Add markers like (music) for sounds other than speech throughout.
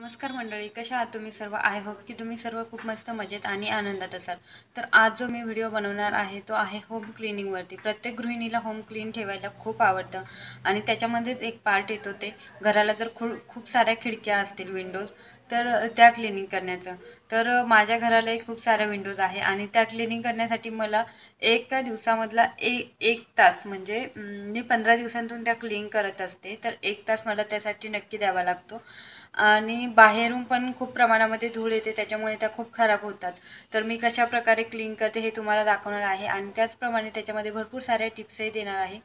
नमस्कार मंडळी कशा आहात तुम्ही सर्व आय होप की तुम्ही सर्व खूप मस्त मजेत आणि आनंदात असाल तर आज जो मी व्हिडिओ बनवणार आहे तो आहे होम क्लिनिंगवरती प्रत्येक गृहिणीला होम क्लीन ठेवायला खूप आवडतं आणि त्याच्यामध्येच एक पार्ट येतो ते घराला जर खू खूप साऱ्या खिडक्या असतील विंडोज तर त्या क्लिनिंग करण्याचं तर माझ्या घरालाही खूप साऱ्या विंडोज आहे आणि त्या क्लिनिंग करण्यासाठी मला एका दिवसामधला ए एक तास म्हणजे मी पंधरा दिवसांतून त्या क्लीन करत असते तर एक तास मला त्यासाठी नक्की द्यावा लागतो आणि बाहेरून पण खूप प्रमाणामध्ये धूळ येते त्याच्यामुळे त्या खूप खराब होतात तर मी कशा प्रकारे क्लीन करते हे तुम्हाला दाखवणार आहे आणि त्याचप्रमाणे त्याच्यामध्ये भरपूर साऱ्या टिप्सही देणार आहे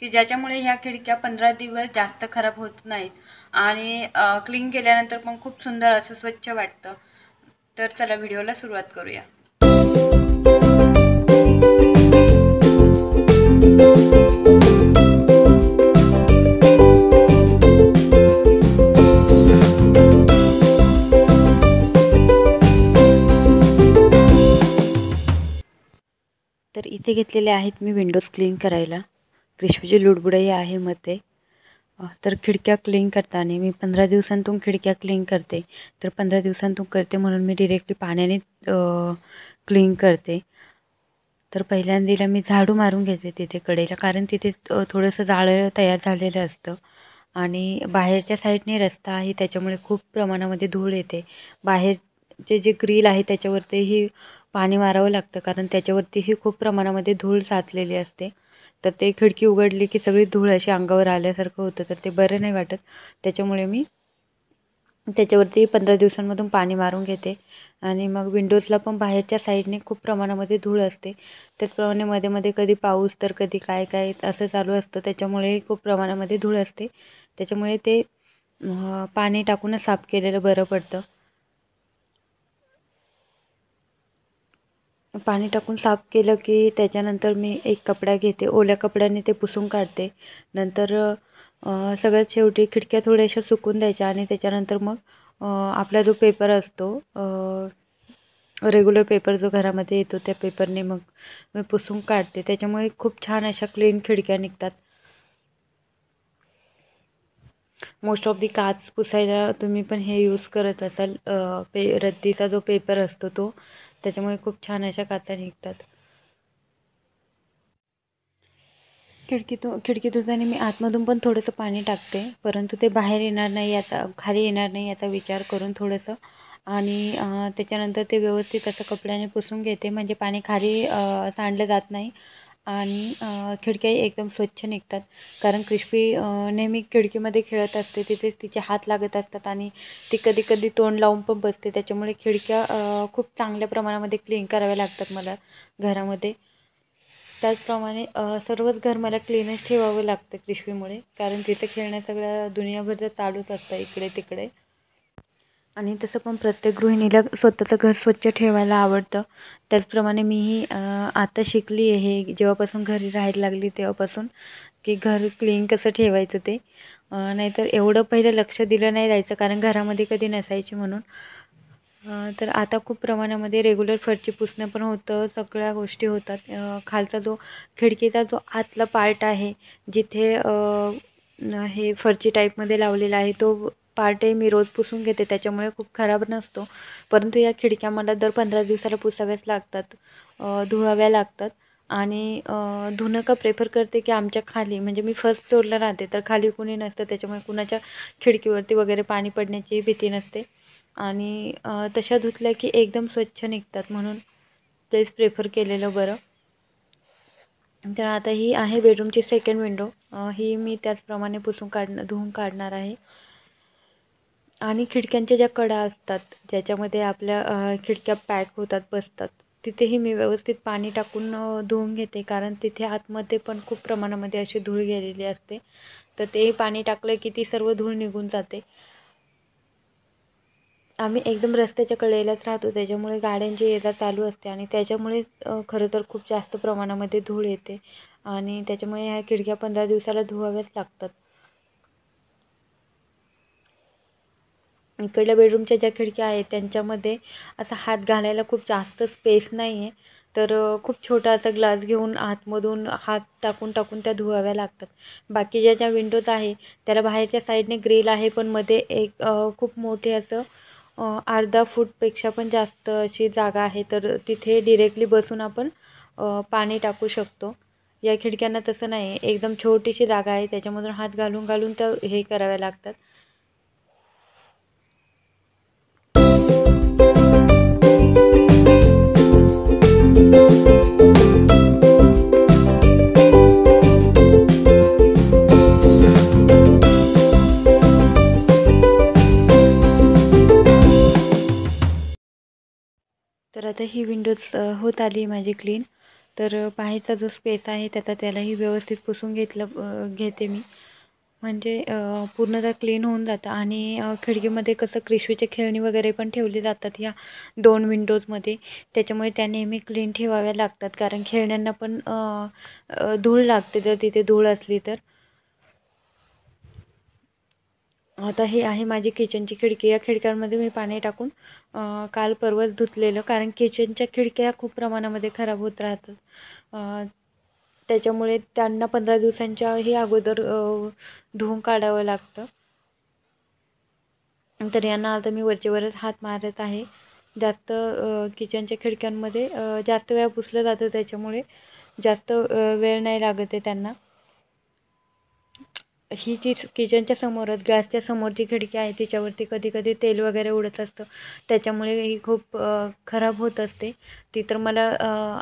की ज्याच्यामुळे ह्या खिडक्या पंधरा दिवस जास्त खराब होत नाहीत आणि क्लीन केल्यानंतर पण खूप सुंदर असं स्वच्छ वाटतं तर चला व्हिडिओला सुरुवात करूया इथे घेतलेले आहेत मी विंडोज क्लीन करायला क्रिश्मीची लुडबुडही आहे मग तर खिडक्या क्लीन करताना मी पंधरा दिवसांतून खिडक्या क्लीन करते तर पंधरा दिवसांतून करते म्हणून मी डिरेक्टली पाण्याने क्लीन करते तर पहिल्यांदा मी झाडू मारून घेते तिथे कडेला कारण तिथे थोडंसं जाळं तयार झालेलं असतं आणि बाहेरच्या साईडने रस्ता आहे त्याच्यामुळे खूप प्रमाणामध्ये धूळ येते बाहेरचे जे ग्रिल आहे त्याच्यावरतीही पाणी मारावं लागतं कारण त्याच्यावरतीही खूप प्रमाणामध्ये धूळ साचलेली असते तर ते खिडकी उघडली की सगळी धूळ अशी अंगावर आल्यासारखं होतं तर ते बरं नाही वाटत त्याच्यामुळे मी त्याच्यावरती पंधरा दिवसांमधून पाणी मारून घेते आणि मग विंडोजला पण बाहेरच्या साईडने खूप प्रमाणामध्ये धूळ असते त्याचप्रमाणे मध्ये मध्ये कधी पाऊस तर कधी काय काय असं चालू असतं त्याच्यामुळे खूप प्रमाणामध्ये धूळ असते त्याच्यामुळे ते पाणी टाकूनच साफ केलेलं बरं पडतं पाणी टाकून साफ केलं की त्याच्यानंतर मी एक कपडा घेते ओल्या कपड्याने ते पुसून काढते नंतर सगळ्यात शेवटी खिडक्या थोड्याशा सुकून द्यायच्या आणि त्याच्यानंतर मग आपला जो पेपर असतो रेग्युलर पेपर जो घरामध्ये येतो त्या पेपरने मग मी पुसून काढते त्याच्यामुळे खूप छान अशा क्लीन खिडक्या निघतात मोस्ट ऑफ दी काच पुसायला तुम्ही पण हे यूज करत असाल पे रद्दीचा जो पेपर असतो तो त्याच्यामुळे खूप छान अशा काचा निघतात खिडकीतून खिडकी आणि मी आतमधून पण थोडंसं पाणी टाकते परंतु ते बाहेर येणार नाही याचा खाली येणार नाही याचा विचार करून थोडंसं आणि त्याच्यानंतर ते व्यवस्थित असं कपड्याने पुसून घेते म्हणजे पाणी खाली सांडलं जात नाही आणि खिडक्याही एकदम स्वच्छ निघतात कारण क्रिस्पी नेहमी खिडकीमध्ये खेळत असते तिथेच तिचे हात लागत असतात आणि ती कधी कधी तोंड लावून पण बसते त्याच्यामुळे खिडक्या खूप चांगल्या प्रमाणामध्ये क्लीन कराव्या लागतात मला घरामध्ये त्याचप्रमाणे सर्वच घर मला क्लीनच ठेवावं लागतं क्रिस्पीमुळे कारण तिचं खेळण्या सगळ्या दुनियाभरचं चालूच असतं इकडे तिकडे आणि तसं पण प्रत्येक गृहिणीला स्वतःचं घर स्वच्छ ठेवायला आवडतं त्याचप्रमाणे मीही आता शिकली आहे जेव्हापासून घरी राहायला लागली तेव्हापासून की घर क्लीन कसं ठेवायचं ते नाहीतर एवढं पहिलं लक्ष दिलं नाही जायचं कारण घरामध्ये कधी नसायची म्हणून तर आता खूप प्रमाणामध्ये रेग्युलर फरची पुसणं पण होतं सगळ्या गोष्टी होतात खालचा जो खिडकीचा जो आतला पार्ट आहे जिथे हे फरची टाईपमध्ये लावलेला आहे तो पहाटे मी रोज पुसून घेते त्याच्यामुळे खूप खराब नसतो परंतु या खिडक्या मला दर पंधरा दिवसाला पुसाव्याच लागतात धुवाव्या लागतात आणि धुणं का प्रेफर करते की आमच्या खाली म्हणजे मी फर्स्ट फ्लोअरला राहते तर खाली कुणी नसतं त्याच्यामुळे कुणाच्या खिडकीवरती वगैरे पाणी पडण्याची भीती नसते आणि तशा धुतल्या की एकदम स्वच्छ निघतात म्हणून तेच प्रेफर केलेलं बरं तर आता ही आहे बेडरूमची सेकंड विंडो ही मी त्याचप्रमाणे पुसून काढणं धुवून काढणार आहे आणि खिडक्यांच्या ज्या कडा असतात ज्याच्यामध्ये आपल्या खिडक्या पॅक होतात बसतात तिथेही मी व्यवस्थित पाणी टाकून धुवून घेते कारण तिथे आतमध्ये पण खूप प्रमाणामध्ये अशी धूळ गेलेली असते तर तेही पाणी टाकलं की ती सर्व धूळ निघून जाते आम्ही एकदम रस्त्याच्या कडेलाच राहतो त्याच्यामुळे गाड्यांची येदा चालू असते आणि त्याच्यामुळे खरं तर खूप जास्त प्रमाणामध्ये धूळ येते आणि त्याच्यामुळे ह्या खिडक्या पंधरा दिवसाला धुवाव्याच लागतात इकडल्या बेडरूमच्या ज्या खिडक्या आहेत त्यांच्यामध्ये असा हात घालायला खूप जास्त स्पेस नाही आहे तर खूप छोटा असा ग्लास घेऊन आतमधून हात टाकून टाकून त्या धुवाव्या लागतात बाकी ज्या ज्या विंडोज आहे त्याला बाहेरच्या साईडने ग्रिल आहे पण मध्ये एक खूप मोठे असं अर्धा फूटपेक्षा पण जास्त अशी जागा आहे तर तिथे डिरेक्टली बसून आपण पाणी टाकू शकतो या खिडक्यांना तसं नाही एकदम छोटीशी जागा आहे त्याच्यामधून हात घालून घालून त्या हे कराव्या लागतात आता ही विंडोज होत आली माझी क्लीन तर पाहायचा जो स्पेस आहे त्याचा त्यालाही व्यवस्थित पुसून घेतलं घेते मी म्हणजे पूर्णतः क्लीन होऊन जातं आणि खिडकीमध्ये कसं क्रिशवीचे खेळणी वगैरे पण ठेवली जातात ह्या दोन विंडोजमध्ये त्याच्यामुळे त्या नेहमी क्लीन ठेवाव्या लागतात कारण खेळण्यांना पण धूळ लागते जर तिथे धूळ असली तर आता हे आहे माझी किचनची खिडकी या खिडक्यांमध्ये मी पाणी टाकून काल परवाच धुतलेलं कारण किचनच्या खिडक्या खूप प्रमाणामध्ये खराब होत राहतात त्याच्यामुळे त्यांना पंधरा दिवसांच्या हे अगोदर धुवून काढावं लागतं तर यांना आता मी वरचेवरच हात मारत आहे जास्त किचनच्या खिडक्यांमध्ये जास्त वेळा पुसलं जातं त्याच्यामुळे जास्त वेळ नाही लागत आहे त्यांना ही जी किचनच्या समोरच गॅसच्या समोर जी खिडकी आहे तिच्यावरती कधी कधी तेल वगैरे उडत असतं त्याच्यामुळे ही खूप खराब होत असते ती तर मला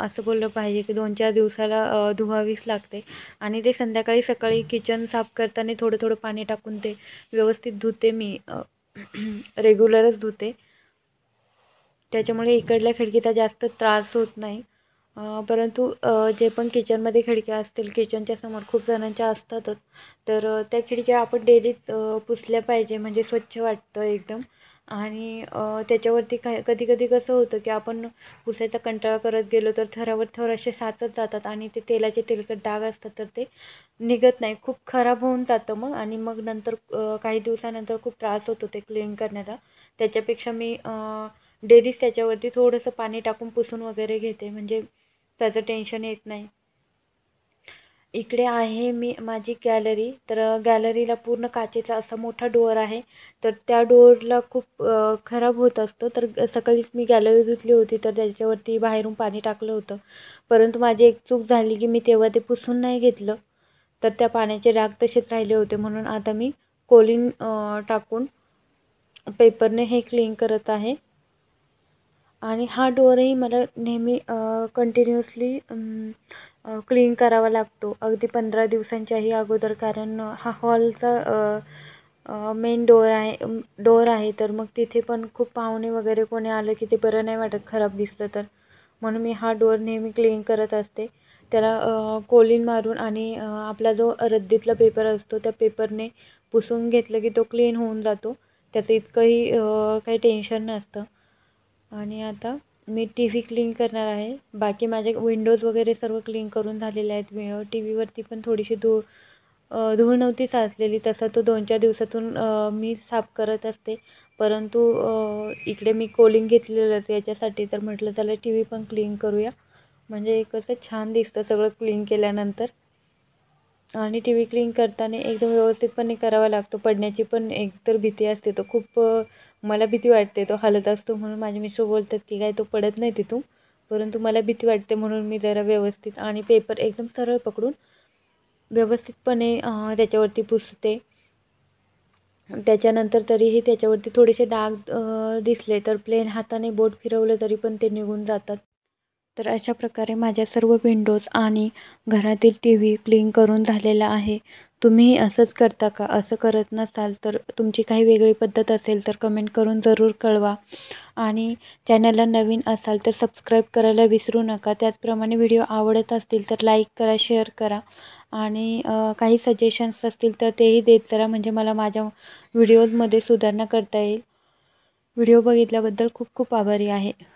असं बोललं पाहिजे की दोन चार दिवसाला धुवावीच लागते आणि ते संध्याकाळी सकाळी किचन साफ करताना थोडं थोडं पाणी टाकून ते व्यवस्थित धुते मी (clears throat) रेग्युलरच धुते त्याच्यामुळे इकडल्या खिडकीचा जास्त त्रास होत नाही परंतु जे पण किचनमध्ये खिडक्या असतील किचनच्या समोर खूप जणांच्या असतातच तर त्या खिडक्या आपण डेलीच पुसल्या पाहिजे म्हणजे स्वच्छ वाटतं एकदम आणि त्याच्यावरती काय कधी कधी कसं होतं की आपण पुसायचा कंटाळा करत गेलो तर थरावर थर असे साचत जातात आणि ते तेलाचे तेलकट डाग असतात तर ते निघत नाही खूप खराब होऊन जातं मग आणि मग नंतर काही दिवसानंतर खूप त्रास होतो ते क्लीन करण्याचा त्याच्यापेक्षा मी डेलीच त्याच्यावरती थोडंसं पाणी टाकून पुसून वगैरे घेते म्हणजे त्याचं टेन्शन येत नाही इकडे आहे मी माझी गॅलरी तर गॅलरीला पूर्ण काचेचा असा मोठा डोअर आहे तर त्या डोअरला खूप खराब होत असतो तर सकाळीच मी गॅलरी धुतली होती तर त्याच्यावरती बाहेरून पाणी टाकलं होतं परंतु माझी एक चूक झाली की मी तेव्हा ते पुसून नाही घेतलं तर त्या पाण्याचे डाग तसेच राहिले होते म्हणून आता मी कोलिन टाकून पेपरने हे क्लीन करत आहे आणि हा डोअरही मला नेहमी कंटिन्युअसली क्लीन करावा लागतो अगदी पंधरा दिवसांच्याही अगोदर कारण हा हॉलचा मेन डोअर आहे डोअर आहे तर मग तिथे पण खूप पाहुणे वगैरे कोणी आलं की ते बरं नाही वाटत खराब दिसलं तर म्हणून मी हा डोअर नेहमी क्लीन करत असते त्याला कोलिन मारून आणि आपला जो रद्दीतला पेपर असतो त्या पेपरने पुसून घेतलं की तो क्लीन होऊन जातो त्याचं इतकंही काही टेन्शन नसतं आणि आता मी टी व्ही क्लीन करणार आहे बाकी माझे विंडोज वगैरे सर्व क्लीन करून झालेले आहेत मी टी व्हीवरती पण थोडीशी धूळ धूळ नव्हती साचलेली तसं तो दोन चार दिवसातून मी साफ करत असते परंतु इकडे मी कोलिंग घेतलेलंच याच्यासाठी तर म्हटलं चला टी व्ही पण क्लीन करूया म्हणजे कसं छान दिसतं सगळं क्लीन केल्यानंतर आणि टी व्ही क्लीन करताना एकदम व्यवस्थितपणे करावा लागतो पडण्याची पण एकतर भीती असते तो खूप मला भीती वाटते तो हलत असतो म्हणून माझे मिस्टर बोलतात की काय तो पडत नाही तिथून परंतु मला भीती वाटते म्हणून मी जरा व्यवस्थित आणि पेपर एकदम सरळ पकडून व्यवस्थितपणे त्याच्यावरती पुसते त्याच्यानंतर तरीही त्याच्यावरती थोडेसे डाग दिसले तर प्लेन हाताने बोट फिरवलं तरी पण ते निघून जातात तर अशा प्रकारे माझ्या सर्व विंडोज आणि घरातील टी व्ही क्लीन करून झालेला आहे तुम्हीही असंच करता का असं करत नसाल तर तुमची काही वेगळी पद्धत असेल तर कमेंट करून जरूर कळवा आणि चॅनलला नवीन असाल तर सबस्क्राईब करायला विसरू नका त्याचप्रमाणे व्हिडिओ आवडत असतील तर लाईक करा शेअर करा आणि काही सजेशन्स असतील तर तेही देत जरा म्हणजे मला माझ्या व्हिडिओजमध्ये सुधारणा करता येईल व्हिडिओ बघितल्याबद्दल खूप खूप आभारी आहे